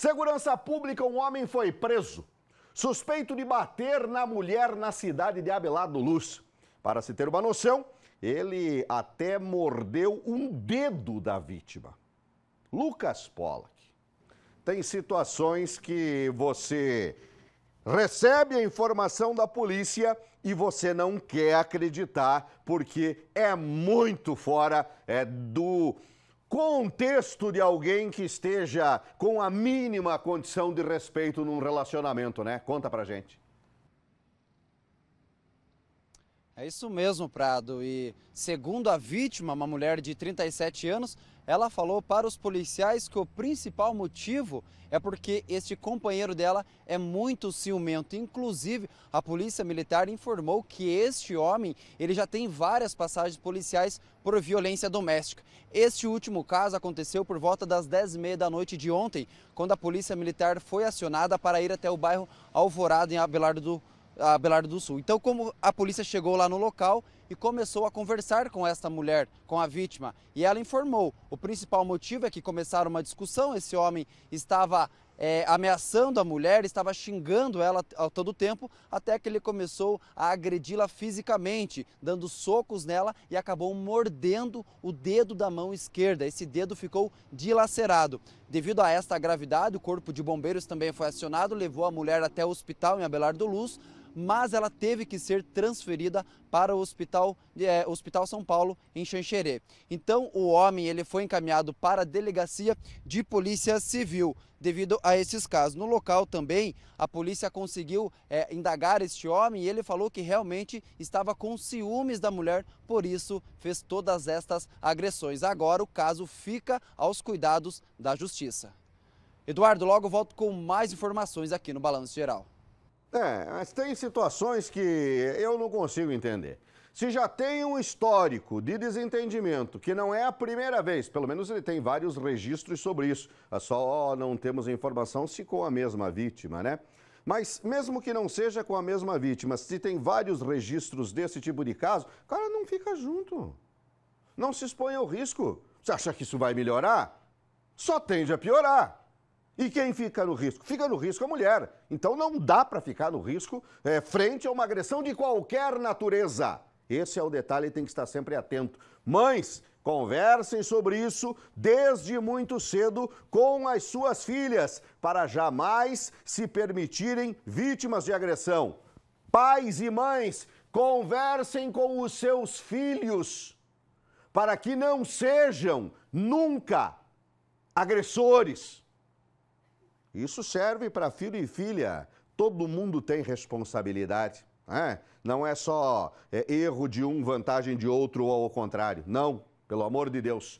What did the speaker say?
Segurança Pública, um homem foi preso, suspeito de bater na mulher na cidade de Abelardo Luz. Para se ter uma noção, ele até mordeu um dedo da vítima. Lucas Pollack. Tem situações que você recebe a informação da polícia e você não quer acreditar, porque é muito fora é, do contexto de alguém que esteja com a mínima condição de respeito num relacionamento, né? Conta pra gente. É isso mesmo, Prado. E segundo a vítima, uma mulher de 37 anos, ela falou para os policiais que o principal motivo é porque este companheiro dela é muito ciumento. Inclusive, a polícia militar informou que este homem ele já tem várias passagens policiais por violência doméstica. Este último caso aconteceu por volta das 10h30 da noite de ontem, quando a polícia militar foi acionada para ir até o bairro Alvorada, em Abelardo do Abelardo do Sul. Então, como a polícia chegou lá no local e começou a conversar com esta mulher, com a vítima, e ela informou: o principal motivo é que começaram uma discussão. Esse homem estava é, ameaçando a mulher, estava xingando ela a todo tempo, até que ele começou a agredi-la fisicamente, dando socos nela e acabou mordendo o dedo da mão esquerda. Esse dedo ficou dilacerado. Devido a esta gravidade, o corpo de bombeiros também foi acionado, levou a mulher até o hospital em Abelardo Luz mas ela teve que ser transferida para o Hospital, é, Hospital São Paulo, em Xanxerê. Então, o homem ele foi encaminhado para a Delegacia de Polícia Civil devido a esses casos. No local também, a polícia conseguiu é, indagar este homem e ele falou que realmente estava com ciúmes da mulher, por isso fez todas estas agressões. Agora o caso fica aos cuidados da justiça. Eduardo, logo volto com mais informações aqui no Balanço Geral. É, mas tem situações que eu não consigo entender. Se já tem um histórico de desentendimento, que não é a primeira vez, pelo menos ele tem vários registros sobre isso, é só não temos informação se com a mesma vítima, né? Mas mesmo que não seja com a mesma vítima, se tem vários registros desse tipo de caso, o cara não fica junto. Não se expõe ao risco. Você acha que isso vai melhorar? Só tende a piorar. E quem fica no risco? Fica no risco a mulher. Então não dá para ficar no risco é, frente a uma agressão de qualquer natureza. Esse é o detalhe tem que estar sempre atento. Mães, conversem sobre isso desde muito cedo com as suas filhas, para jamais se permitirem vítimas de agressão. Pais e mães, conversem com os seus filhos, para que não sejam nunca agressores. Isso serve para filho e filha. Todo mundo tem responsabilidade. Né? Não é só é, erro de um, vantagem de outro ou ao contrário. Não, pelo amor de Deus.